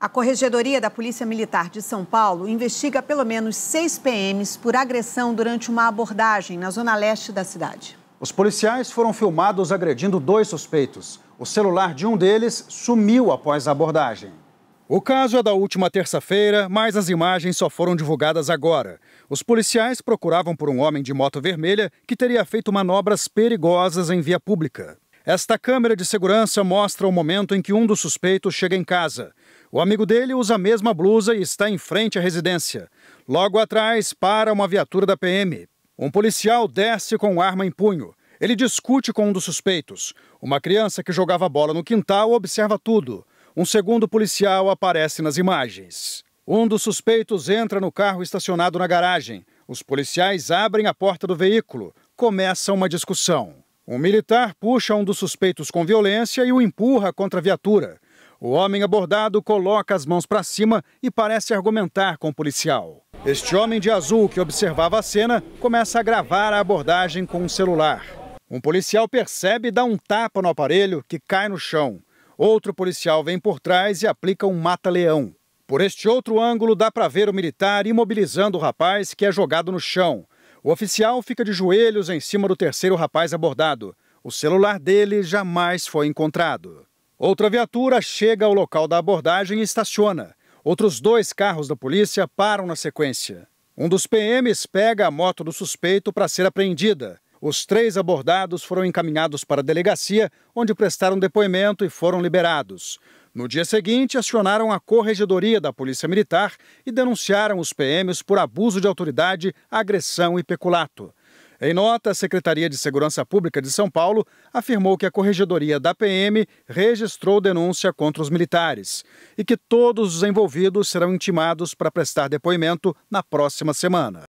A Corregedoria da Polícia Militar de São Paulo investiga pelo menos seis PMs por agressão durante uma abordagem na zona leste da cidade. Os policiais foram filmados agredindo dois suspeitos. O celular de um deles sumiu após a abordagem. O caso é da última terça-feira, mas as imagens só foram divulgadas agora. Os policiais procuravam por um homem de moto vermelha que teria feito manobras perigosas em via pública. Esta câmera de segurança mostra o momento em que um dos suspeitos chega em casa. O amigo dele usa a mesma blusa e está em frente à residência. Logo atrás, para uma viatura da PM. Um policial desce com arma em punho. Ele discute com um dos suspeitos. Uma criança que jogava bola no quintal observa tudo. Um segundo policial aparece nas imagens. Um dos suspeitos entra no carro estacionado na garagem. Os policiais abrem a porta do veículo. Começa uma discussão. Um militar puxa um dos suspeitos com violência e o empurra contra a viatura. O homem abordado coloca as mãos para cima e parece argumentar com o policial. Este homem de azul que observava a cena começa a gravar a abordagem com um celular. Um policial percebe e dá um tapa no aparelho que cai no chão. Outro policial vem por trás e aplica um mata-leão. Por este outro ângulo dá para ver o militar imobilizando o rapaz que é jogado no chão. O oficial fica de joelhos em cima do terceiro rapaz abordado. O celular dele jamais foi encontrado. Outra viatura chega ao local da abordagem e estaciona. Outros dois carros da polícia param na sequência. Um dos PMs pega a moto do suspeito para ser apreendida. Os três abordados foram encaminhados para a delegacia, onde prestaram depoimento e foram liberados. No dia seguinte, acionaram a corregedoria da Polícia Militar e denunciaram os PMs por abuso de autoridade, agressão e peculato. Em nota, a Secretaria de Segurança Pública de São Paulo afirmou que a corregedoria da PM registrou denúncia contra os militares e que todos os envolvidos serão intimados para prestar depoimento na próxima semana.